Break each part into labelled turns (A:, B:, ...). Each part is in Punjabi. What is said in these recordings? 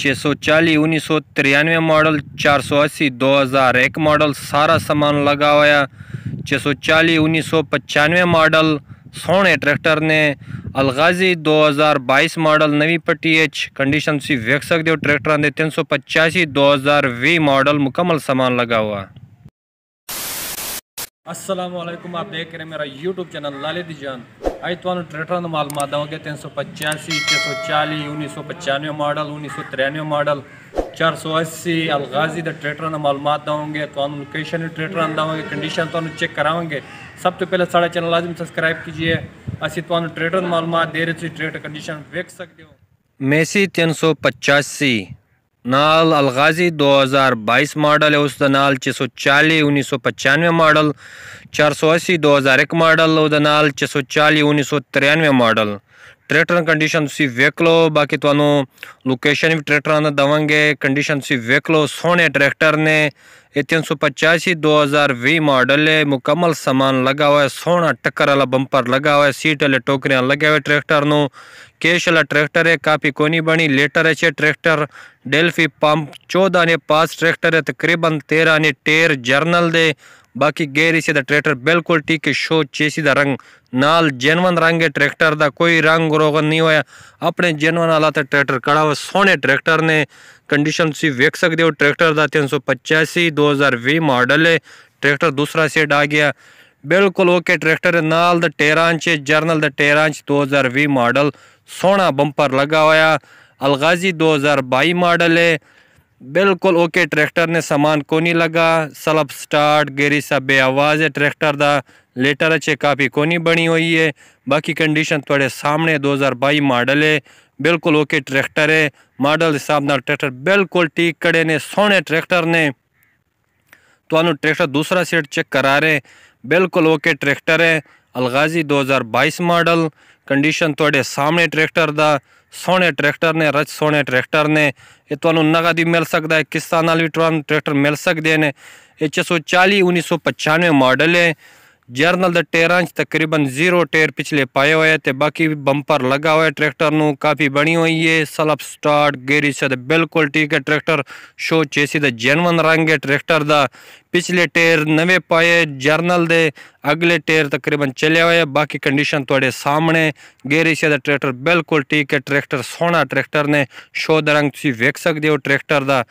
A: छः सौ चालीस उन्नीस सौ तिरानवे मॉडल चार सौ अस्सी दो हज़ार एक मॉडल सारा सामान लगा हुआ है छः सौ चालीस उन्नीस सौ पचानवे मॉडल सोने ट्रैक्टर ने अलगाजी दो हज़ार बाईस मॉडल नवी पट्टी एच कंडीशन सी वेख सकते हो ट्रैक्टर आते तीन सौ पचासी दो हज़ार वी मॉडल मुकम्मल सामान लगा हुआ असलम आप देख रहे हैं मेरा यूट्यूब चैनल लालिद जान ਅੱਜ ਤੁਹਾਨੂੰ ਟਰੈਕਟਰਾਂ ਦਾ ਮਾਲ ਮਾਦਾ ਹੋ ਗਿਆ 385 640 1995 ਮਾਡਲ 1993 ਮਾਡਲ 480 ਅਲਗਾਜ਼ੀ ਦਾ ਟਰੈਕਟਰਾਂ ਦਾ ਮਾਲੂਮਾਤ ਦਵਾਂਗੇ ਤੁਹਾਨੂੰ ਲੋਕੇਸ਼ਨ ਟਰੈਕਟਰਾਂ ਦਾ ਦਵਾਂਗੇ ਕੰਡੀਸ਼ਨ ਤੁਹਾਨੂੰ ਚੈੱਕ ਕਰਾਵਾਂਗੇ ਸਭ ਤੋਂ ਪਹਿਲਾਂ ਸਾਡਾ ਚੈਨਲ ਲਾਜ਼ਮ ਸਬਸਕ੍ਰਾਈਬ ਕੀਜੀਏ ਅਸੀਂ ਤੁਹਾਨੂੰ ਟਰੈਕਟਰ ਦੀ ਮਾਲੂਮਾਤ ਦੇ ਰਹੇ ਸੀ ਟਰੈਕਟਰ ਕੰਡੀਸ਼ਨ ਵੇਖ ਸਕਦੇ ਹੋ ਮੇਸੀ 385 नाल अलगाजी 2022 मॉडल है उसका नाल छे सौ चाली उन्नीस सौ पचानवे मॉडल चार सौ अस्सी दो हज़ार एक मॉडल उसका नाल छे सौ चाली उन्नीस सौ तिरानवे मॉडल ਟਰੈਕਟਰਾਂ ਕੰਡੀਸ਼ਨ ਤੁਸੀਂ ਵੇਖ ਲਓ ਬਾਕੀ ਤੁਹਾਨੂੰ ਲੋਕੇਸ਼ਨ ਵੀ ਟਰੈਕਟਰਾਂ ਦਾ ਦਵਾਂਗੇ ਕੰਡੀਸ਼ਨ ਤੁਸੀਂ ਵੇਖ ਲਓ ਸੋਹਣੇ ਟਰੈਕਟਰ ਨੇ ਇਹ 385 2020 ਮਾਡਲ ਹੈ ਮੁਕੰਮਲ ਸਮਾਨ ਲਗਾ ਹੋਇਆ ਸੋਹਣਾ ਟੱਕਰ ਵਾਲਾ ਬੰਪਰ ਲਗਾ ਹੋਇਆ ਸੀਟ ਵਾਲੇ ਟੋਕਰੀਆਂ ਲੱਗੇ ਹੋਏ ਟਰੈਕਟਰ ਨੂੰ ਕੇਸ਼ ਵਾਲਾ ਟਰੈਕਟਰ ਹੈ ਕਾਫੀ ਕੋਨੀ ਬਣੀ ਲੇਟਰ ਹੈ ਛੇ ਟਰੈਕਟਰ ਡੈਲਫੀ ਪੰਪ 14 ਨੇ ਪਾਸ ਟਰੈਕਟਰ ਹੈ ਤਕਰੀਬਨ 13 ਨੇ ਟੇਰ ਜਰਨਲ ਦੇ ਬਾਕੀ ਗੈਰ ਇਸੇ ਦਾ ਟਰੈਕਟਰ ਬਿਲਕੁਲ ਠੀਕ ਸ਼ੋ ਚੇਸੀ ਦਾ ਰੰਗ ਨਾਲ ਜੈਨਵਨ ਰੰਗ ਹੈ ਟਰੈਕਟਰ ਦਾ ਕੋਈ ਰੰਗ ਰੋਗਨ ਨਹੀਂ ਹੋਇਆ ਆਪਣੇ ਜੈਨਵਨ ਵਾਲਾ ਤੇ ਟਰੈਕਟਰ ਕੜਾ ਹੋਇਆ ਸੋਹਣੇ ਟਰੈਕਟਰ ਨੇ ਕੰਡੀਸ਼ਨ ਤੁਸੀਂ ਵੇਖ ਸਕਦੇ ਹੋ ਟਰੈਕਟਰ ਦਾ 385 2020 ਮਾਡਲ ਹੈ ਟਰੈਕਟਰ ਦੂਸਰਾ ਸੈਟ ਆ ਗਿਆ ਬਿਲਕੁਲ ਓਕੇ ਟਰੈਕਟਰ ਨਾਲ ਦਾ 13 ਜਰਨਲ ਦਾ 13 2020 ਮਾਡਲ ਸੋਹਣਾ ਬੰਪਰ ਲੱਗਾ ਹੋਇਆ अलगाजी 2022 मॉडल है ਬਿਲਕੁਲ ਓਕੇ ਟਰੈਕਟਰ ਨੇ ਸਮਾਨ ਕੋ ਨਹੀਂ ਲਗਾ ਸਲਪ ਸਟਾਰਟ ਗੇਰੀ ਸਭ ਬੇਆਵਾਜ਼ ਹੈ ਟਰੈਕਟਰ ਦਾ ਲੇਟਰ ਅਚੇ ਕਾਫੀ ਕੋ ਨਹੀਂ ਬਣੀ ਹੋਈ ਹੈ ਬਾਕੀ ਕੰਡੀਸ਼ਨ ਤੁਹਾਡੇ ਸਾਹਮਣੇ 2022 ਮਾਡਲ ਹੈ ਬਿਲਕੁਲ ਓਕੇ ਟਰੈਕਟਰ ਹੈ ਮਾਡਲ ਦੇ ਹਿਸਾਬ ਨਾਲ ਟਰੈਕਟਰ ਬਿਲਕੁਲ ਠੀਕ ਕੜੇ ਨੇ ਸੋਹਣੇ ਟਰੈਕਟਰ ਨੇ ਤੁਹਾਨੂੰ ਟਰੈਕਟਰ ਦੂਸਰਾ ਸੀਟ ਚੈੱਕ ਕਰਾ ਰਹੇ ਬਿਲਕੁਲ ਓਕੇ ਟਰੈਕਟਰ ਹੈ ਅਲਗਾਜ਼ੀ 2022 ਮਾਡਲ ਕੰਡੀਸ਼ਨ ਤੁਹਾਡੇ ਸਾਹਮਣੇ ਟਰੈਕਟਰ ਦਾ ਸੋਹਣੇ ਟਰੈਕਟਰ ਨੇ ਰਚ ਸੋਹਣੇ ਟਰੈਕਟਰ ਨੇ ਇਹ ਤੁਹਾਨੂੰ ਨਗਦ ਹੀ ਮਿਲ ਸਕਦਾ ਹੈ ਕਿਸਾਨਾਂ ਨਾਲ ਵੀ ਟਰੈਕਟਰ ਮਿਲ ਸਕਦੇ ਨੇ ਇਹ 140 1995 ਮਾਡਲ ਹੈ ਜਰਨਲ ਦਾ ਟਾਇਰਾਂ 'ਚ ਤਕਰੀਬਨ ਜ਼ੀਰੋ ਟਾਇਰ ਪਿਛਲੇ ਪਾਏ ਹੋਏ ਤੇ ਬਾਕੀ ਬੰਪਰ ਲਗਾ ਹੋਇਆ ਟਰੈਕਟਰ ਨੂੰ ਕਾਫੀ ਬਣੀ ਹੋਈ ਹੈ ਸਲਪ ਸਟਾਰਟ ਗੇਰੀ ਸਦ ਬਿਲਕੁਲ ਠੀਕ ਹੈ ਟਰੈਕਟਰ ਸ਼ੋ ਚੇਸੀ ਦਾ ਜੈਨੂਨ ਰੰਗ ਹੈ ਟਰੈਕਟਰ ਦਾ ਪਿਛਲੇ ਟਾਇਰ ਨਵੇਂ ਪਾਏ ਜਰਨਲ ਦੇ ਅਗਲੇ ਟਾਇਰ ਤਕਰੀਬਨ ਚੱਲਿਆ ਹੋਇਆ ਬਾਕੀ ਕੰਡੀਸ਼ਨ ਤੁਹਾਡੇ ਸਾਹਮਣੇ ਗੇਰੀ ਸਦ ਟਰੈਕਟਰ ਬਿਲਕੁਲ ਠੀਕ ਹੈ ਟਰੈਕਟਰ ਸੋਹਣਾ ਟਰੈਕਟਰ ਨੇ ਸ਼ੋ ਦਾ ਰੰਗ ਤੁਸੀਂ ਵੇਖ ਸਕਦੇ ਹੋ ਟਰੈਕਟਰ ਦਾ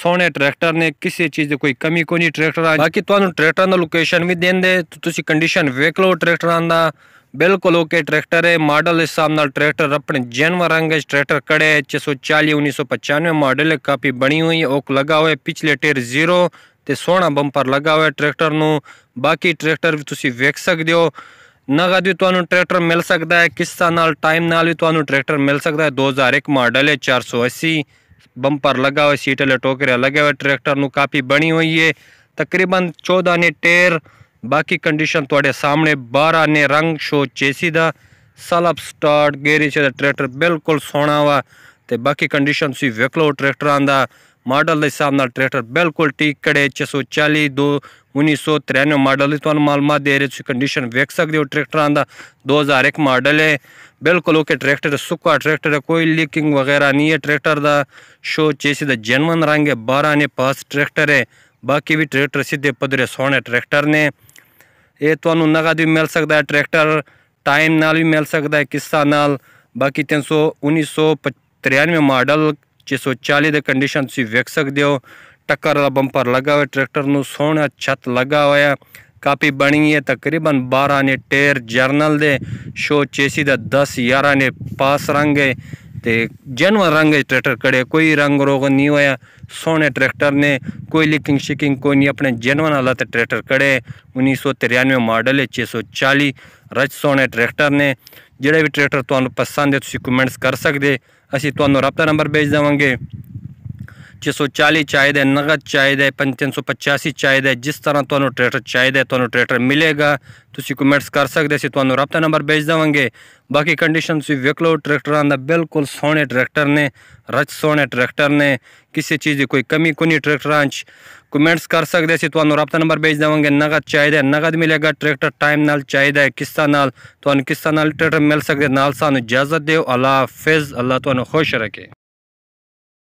A: ਸੋਹਣੇ ਟਰੈਕਟਰ ਨੇ ਕਿਸੇ ਚੀਜ਼ ਦੀ ਕੋਈ ਕਮੀ ਕੋਈ ਨਹੀਂ ਟਰੈਕਟਰ ਆ ਬਾਕੀ ਤੁਹਾਨੂੰ ਟਰੈਕਟਰਾਂ ਦਾ ਲੋਕੇਸ਼ਨ ਵੀ ਦਿੰਦੇ ਤੁਸੀਂ ਕੰਡੀਸ਼ਨ ਵੇਖ ਲਓ ਟਰੈਕਟਰਾਂ ਦਾ ਬਿਲਕੁਲ ਓਕੇ ਟਰੈਕਟਰ ਹੈ ਮਾਡਲ ਇਸ ਹਿਸਾਬ ਨਾਲ ਟਰੈਕਟਰ ਆਪਣੇ ਜਨਵਰ ਰੰਗ ਵਿੱਚ ਟਰੈਕਟਰ ਕੜੇ 640 1995 ਮਾਡਲ ਹੈ ਕਾਫੀ ਬਣੀ ਹੋਈ ਓਕ ਲਗਾ ਹੋਇਆ ਪਿਛਲੇ ਟੇਰ ਜ਼ੀਰੋ ਤੇ ਸੋਹਣਾ ਬੰਪਰ ਲਗਾ ਹੋਇਆ ਟਰੈਕਟਰ ਨੂੰ ਬਾਕੀ ਟਰੈਕਟਰ ਵੀ ਤੁਸੀਂ ਵੇਖ ਸਕਦੇ ਹੋ ਨਗਦ ਵੀ ਤੁਹਾਨੂੰ ਟਰੈਕਟਰ ਮਿਲ ਸਕਦਾ ਹੈ ਕਿਸਾ ਨਾਲ ਟਾਈਮ ਨਾਲ ਵੀ ਤੁਹਾਨੂੰ ਟਰੈਕਟਰ ਮਿਲ ਸਕਦਾ ਹੈ 2001 ਮਾਡਲ ਹੈ 480 ਬੰਪਰ लगा ਹੋਇਆ सीट वाले टोकरिया लगे हुए ट्रैक्टर ਨੂੰ ਕਾਫੀ ਬਣੀ ਹੋਈ ਹੈ ਤਕਰੀਬਨ 14 ਨੇ ਟੇਰ ਬਾਕੀ ਕੰਡੀਸ਼ਨ ਤੁਹਾਡੇ ਸਾਹਮਣੇ 12 ਨੇ ਰੰਗ ਸ਼ੋ ਚੇਸੀ ਦਾ ਸਲਪ ਸਟਾਰਟ ਗੇਰਿਸ਼ ਦਾ ਟਰੈਕਟਰ ਬਿਲਕੁਲ ਸੋਹਣਾ ਵਾ ਤੇ ਬਾਕੀ ਕੰਡੀਸ਼ਨ ਸੀ ਵੇਖ ਲਓ ਟਰੈਕਟਰਾਂ ਦਾ मॉडल सामना ट्रैक्टर बिल्कुल ठीक खड़े छे सौ चाली दो उन्नीस सौ तिरानवे मॉडल तुम मालूम दे रहे उसकी कंडीशन वेख सकते हो ट्रैक्टर का दो हज़ार एक मॉडल है बिल्कुल ओके ट्रैक्टर सुखा ट्रैक्टर है कोई लीकिंग वगैरह नहीं है ट्रैक्टर का शो चे सीधा जेनवन रंग है बारह ने पास ट्रैक्टर है बाकी भी ट्रैक्टर सीधे पदरे सोने ट्रैक्टर ने ये थानू नगद भी मिल सकता है ट्रैक्टर टाइम नाल भी मिल सकता है किस्सा नाल बाकी तीन सौ उन्नीस सौ तिरानवे मॉडल 640 ਦੇ ਕੰਡੀਸ਼ਨ ਤੁਸੀਂ ਵੇਖ ਸਕਦੇ ਹੋ ਟੱਕਰ ਵਾਲਾ ਬੰਪਰ ਲੱਗਾ ਹੋਇਆ ਟਰੈਕਟਰ ਨੂੰ ਸੋਹਣਾ ਛੱਤ ਲੱਗਾ ਹੋਇਆ ਕਾਪੀ ਬਣੀ ਹੈ ਤਕਰੀਬਨ 12 ਨੇ ਟੇਰ ਜਰਨਲ ਦੇ ਸ਼ੋ ਚੇਸੀ ਦਾ 10 11 ਨੇ ਪਾਸ ਰੰਗ ਹੈ ਤੇ ਜਨਵਰ ਰੰਗ ਹੈ ਟਰੈਕਟਰ ਕੜੇ ਕੋਈ ਰੰਗ ਰੋਗ ਨਹੀਂ ਹੋਇਆ ਸੋਹਣੇ ਟਰੈਕਟਰ ਨੇ ਕੋਈ ਲਿਕਿੰਗ ਸ਼ਿਕਿੰਗ ਕੋਈ ਨਹੀਂ ਆਪਣੇ ਜਨਵਨ ਹਾਲਤ ਟਰੈਕਟਰ ਕੜੇ 1993 ਮਾਡਲ ਹੈ 640 ਰਜ ਸੋਹਣੇ ਟਰੈਕਟਰ ਨੇ ਜਿਹੜੇ ਵੀ ਟਰੈਕਟਰ ਤੁਹਾਨੂੰ ਪਸੰਦ ਹੈ ਤੁਸੀਂ ਕਮੈਂਟਸ ਕਰ ਸਕਦੇ ਅਸੀਂ ਤੁਹਾਨੂੰ ਰابطਾ ਨੰਬਰ ਭੇਜ ਦੇਵਾਂਗੇ ਛੇ ਸੌ ਚਾਲੀ ਚਾਹੀਦਾ ਹੈ ਨਗਦ ਚਾਹੀਦਾ ਹੈ 385 ਚਾਹੀਦਾ ਹੈ ਜਿਸ ਤਰ੍ਹਾਂ ਤੁਹਾਨੂੰ ਟਰੈਕਟਰ ਚਾਹੀਦਾ ਹੈ ਤੁਹਾਨੂੰ ਟਰੈਕਟਰ ਮਿਲੇਗਾ ਤੁਸੀਂ ਕਮੈਂਟਸ ਕਰ ਸਕਦੇ ਸੀ ਤੁਹਾਨੂੰ ਰابطਾ ਨੰਬਰ ਭੇਜ ਦਵਾਂਗੇ ਬਾਕੀ ਕੰਡੀਸ਼ਨ ਤੁਸੀਂ ਵੇਖ ਲਓ ਟਰੈਕਟਰਾਂ ਦਾ ਬਿਲਕੁਲ ਸੋਹਣੇ ਟਰੈਕਟਰ ਨੇ ਰਚ ਸੋਹਣੇ ਟਰੈਕਟਰ ਨੇ ਕਿਸੇ ਚੀਜ਼ ਦੀ ਕੋਈ ਕਮੀ ਕੋਈ ਟਰੈਕਟਰਾਂ 'ਚ ਕਮੈਂਟਸ ਕਰ ਸਕਦੇ ਸੀ ਤੁਹਾਨੂੰ ਰابطਾ ਨੰਬਰ ਭੇਜ ਦਵਾਂਗੇ ਨਗਦ ਚਾਹੀਦਾ ਹੈ ਨਗਦ ਮਿਲੇਗਾ ਟਰੈਕਟਰ ਟਾਈਮ ਨਾਲ ਚਾਹੀਦਾ ਹੈ ਕਿਸਤਾ ਨਾਲ ਤੁਹਾਨੂੰ ਕਿਸਤਾ ਨਾਲ ਟਰੈਕਟਰ ਮਿਲ ਸਕਦੇ ਨਾਲ ਸਾਨੂੰ ਇਜਾਜ਼ਤ ਦਿਓ ਅੱਲਾ ਹਾਫਿਜ਼ ਅੱਲਾ ਤੁਹਾਨੂੰ ਖੁਸ਼ ਰੱਖੇ